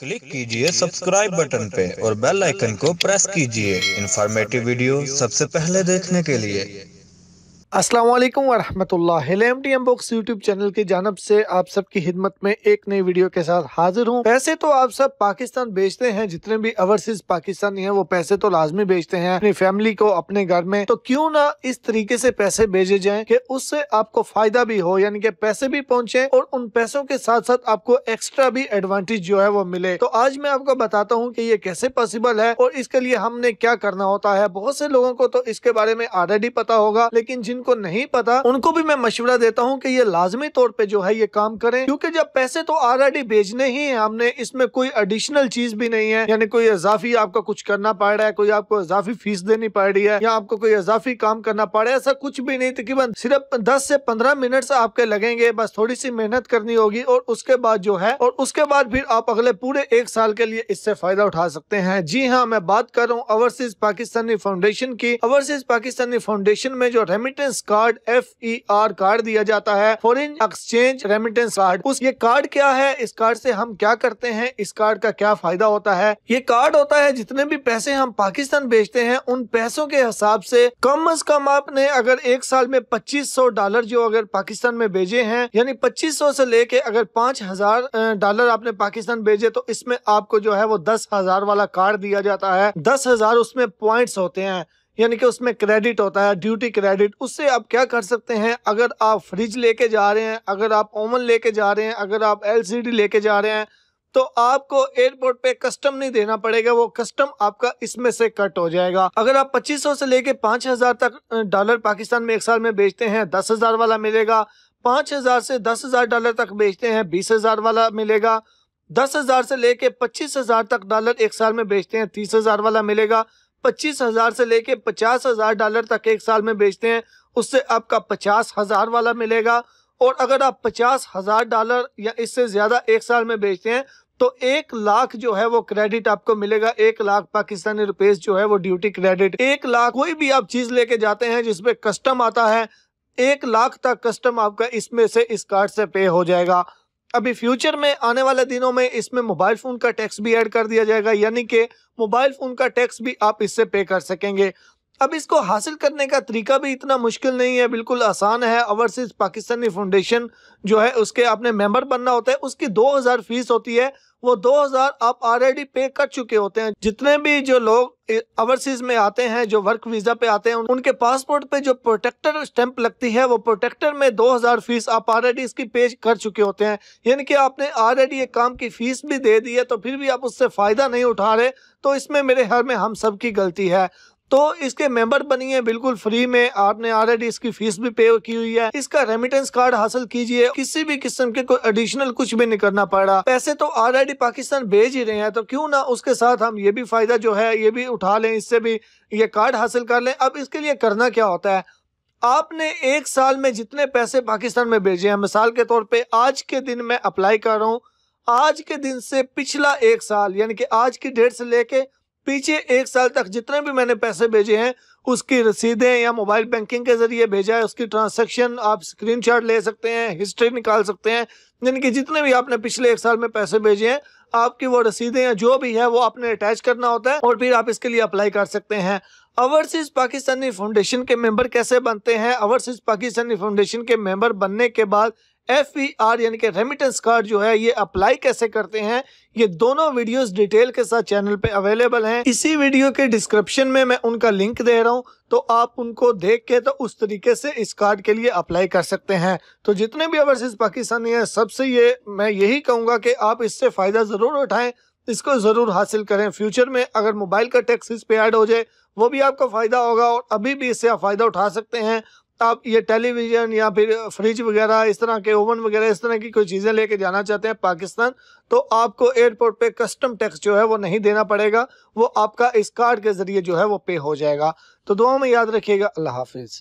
click कीजिए subscribe button पे और बेल आइकन को प्रेस कीजिए इन्फॉर्मेटिव वीडियो सबसे पहले देखने के लिए अस्सलाम वालेकुम वरहमतुल्लाह M T M box YouTube channel की जानब से आप सबकी हिदमत में एक नई वीडियो के साथ हाजिर हूँ पैसे तो आप सब पाकिस्तान बेचते हैं जितने भी ओवरसीज पाकिस्तानी हैं वो पैसे तो लाजमी बेचते हैं अपनी फैमिली को अपने घर में तो क्यों ना इस तरीके से पैसे भेजे जाए कि उससे आपको फायदा भी हो यानी कि पैसे भी पहुंचे और उन पैसों के साथ साथ आपको एक्स्ट्रा भी एडवांटेज जो है वो मिले तो आज मैं आपको बताता हूँ की ये कैसे पॉसिबल है और इसके लिए हमने क्या करना होता है बहुत से लोगों को तो इसके बारे में ऑलरेडी पता होगा लेकिन जिन जिनको नहीं पता उनको भी मैं मशवरा देता हूँ की ये लाजमी तौर पर जो है ये काम करे क्यूँकी जब पैसे तो ऑलरेडी भेजने ही है हमने इसमें कोई एडिशनल चीज भी नहीं है यानी कोई इजाफी आपका कुछ करना पड़ रहा है कोई आपको इजाफी फीस देनी पड़ रही है या आपको कोई इजाफी काम करना पड़ रहा है ऐसा कुछ भी नहीं तकरीबन सिर्फ दस से पंद्रह मिनट आपके लगेंगे बस थोड़ी सी मेहनत करनी होगी और उसके बाद जो है और उसके बाद फिर आप अगले पूरे एक साल के लिए इससे फायदा उठा सकते हैं जी हाँ मैं बात कर रहा हूँ ओवरसीज पाकिस्तानी फाउंडेशन की ओवरसीज पाकिस्तानी फाउंडेशन में जो remittance remittance card F E R card दिया जाता है फॉरिन एक्सचेंज रेमिटेंस कार्ड उस ये कार्ड क्या है इस कार्ड से हम क्या करते हैं इस कार्ड का क्या फायदा होता है ये कार्ड होता है जितने भी पैसे हम पाकिस्तान भेजते हैं उन पैसों के हिसाब से कम अज कम आपने अगर एक साल में 2500 डॉलर जो अगर पाकिस्तान में भेजे हैं यानी 2500 से लेके अगर 5000 डॉलर आपने पाकिस्तान भेजे तो इसमें आपको जो है वो दस हजार वाला कार्ड दिया जाता है दस हजार उसमें पॉइंट होते हैं यानी कि उसमें क्रेडिट होता है ड्यूटी क्रेडिट उससे आप क्या कर सकते हैं अगर आप फ्रिज लेके जा रहे हैं अगर आप ओवन लेके जा रहे हैं अगर आप एलसीडी लेके जा रहे हैं तो आपको एयरपोर्ट पे कस्टम नहीं देना पड़ेगा वो कस्टम आपका इसमें से कट हो जाएगा अगर आप 2500 से लेके 5000 तक डॉलर पाकिस्तान में एक साल में बेचते हैं दस वाला मिलेगा 5000 से दस डॉलर तक बेचते हैं बीस वाला मिलेगा दस से लेके पच्चीस तक डॉलर एक साल में बेचते हैं तीस वाला मिलेगा पच्चीस हजार से लेके पचास हजार डॉलर तक एक साल में बेचते हैं उससे आपका पचास हजार वाला मिलेगा और अगर आप पचास हजार डॉलर या इससे ज्यादा एक साल में बेचते हैं तो एक लाख जो है वो क्रेडिट आपको मिलेगा एक लाख पाकिस्तानी रुपीस जो है वो ड्यूटी क्रेडिट एक लाख कोई भी आप चीज लेके जाते हैं जिसपे कस्टम आता है एक लाख तक कस्टम आपका इसमें से इस कार्ड से पे हो जाएगा अभी फ्यूचर में आने वाले दिनों में इसमें मोबाइल फ़ोन का टैक्स भी ऐड कर दिया जाएगा यानी कि मोबाइल फ़ोन का टैक्स भी आप इससे पे कर सकेंगे अब इसको हासिल करने का तरीका भी इतना मुश्किल नहीं है बिल्कुल आसान है ओवरसीज पाकिस्तानी फाउंडेशन जो है उसके आपने मेंबर बनना होता है उसकी 2000 फीस होती है वो 2000 आप ऑलरेडी पे कर चुके होते हैं जितने भी जो लोग ओवरसीज में आते हैं जो वर्क वीज़ा पे आते हैं उनके पासपोर्ट पे जो प्रोटेक्टर स्टैंप लगती है वो प्रोटेक्टर में 2000 फीस आप ऑलरेडी इसकी पे कर चुके होते हैं यानी कि आपने ऑलरेडी एक काम की फ़ीस भी दे दी है तो फिर भी आप उससे फ़ायदा नहीं उठा रहे तो इसमें मेरे हर में हम सब की गलती है तो इसके मेंबर बनिए बिल्कुल फ्री में आपने ऑलरेडी इसकी फीस भी पे की हुई है इसका रेमिटेंस कार्ड हासिल कीजिए किसी भी किस्म के कोई एडिशनल कुछ भी नहीं करना पड़ रहा पैसे तो ऑलरेडी पाकिस्तान भेज ही रहे हैं तो क्यों ना उसके साथ हम ये भी फायदा जो है ये भी उठा लें इससे भी ये कार्ड हासिल कर लें अब इसके लिए करना क्या होता है आपने एक साल में जितने पैसे पाकिस्तान में भेजे हैं मिसाल के तौर पर आज के दिन मैं अप्लाई कर रहा हूँ आज के दिन से पिछला एक साल यानी कि आज की डेट से लेके पीछे एक साल तक जितने भी मैंने पैसे भेजे हैं उसकी रसीदें या मोबाइल बैंकिंग के जरिए भेजा है उसकी ट्रांसैक्शन आप स्क्रीनशॉट ले सकते हैं हिस्ट्री निकाल सकते हैं यानी कि जितने भी आपने पिछले एक साल में पैसे भेजे हैं आपकी वो रसीदें या जो भी है वो आपने अटैच करना होता है और फिर आप इसके लिए अप्लाई कर सकते हैं अवरसीज पाकिस्तानी फाउंडेशन के मेंबर कैसे बनते हैं अवरसीज पाकिस्तानी फाउंडेशन के मेंबर बनने के बाद एफ वी आर यानी कि रेमिटेंस कार्ड जो है ये अप्लाई कैसे करते हैं ये दोनों वीडियोस डिटेल के साथ चैनल पे अवेलेबल हैं इसी वीडियो के डिस्क्रिप्शन में मैं उनका लिंक दे रहा हूँ तो आप उनको देख के तो उस तरीके से इस कार्ड के लिए अप्लाई कर सकते हैं तो जितने भी ओवरसीज पाकिस्तानी हैं सबसे ये मैं यही कहूँगा कि आप इससे फ़ायदा ज़रूर उठाएँ इसको ज़रूर हासिल करें फ्यूचर में अगर मोबाइल का टैक्स इस पे ऐड हो जाए वो भी आपको फ़ायदा होगा और अभी भी इससे आप फ़ायदा उठा सकते हैं आप ये टेलीविज़न या फिर फ्रिज वगैरह इस तरह के ओवन वगैरह इस तरह की कोई चीज़ें लेके जाना चाहते हैं पाकिस्तान तो आपको एयरपोर्ट पे कस्टम टैक्स जो है वो नहीं देना पड़ेगा वो आपका इस कार्ड के ज़रिए जो है वो पे हो जाएगा तो दुआ में याद रखिएगा अल्लाह हाफिज़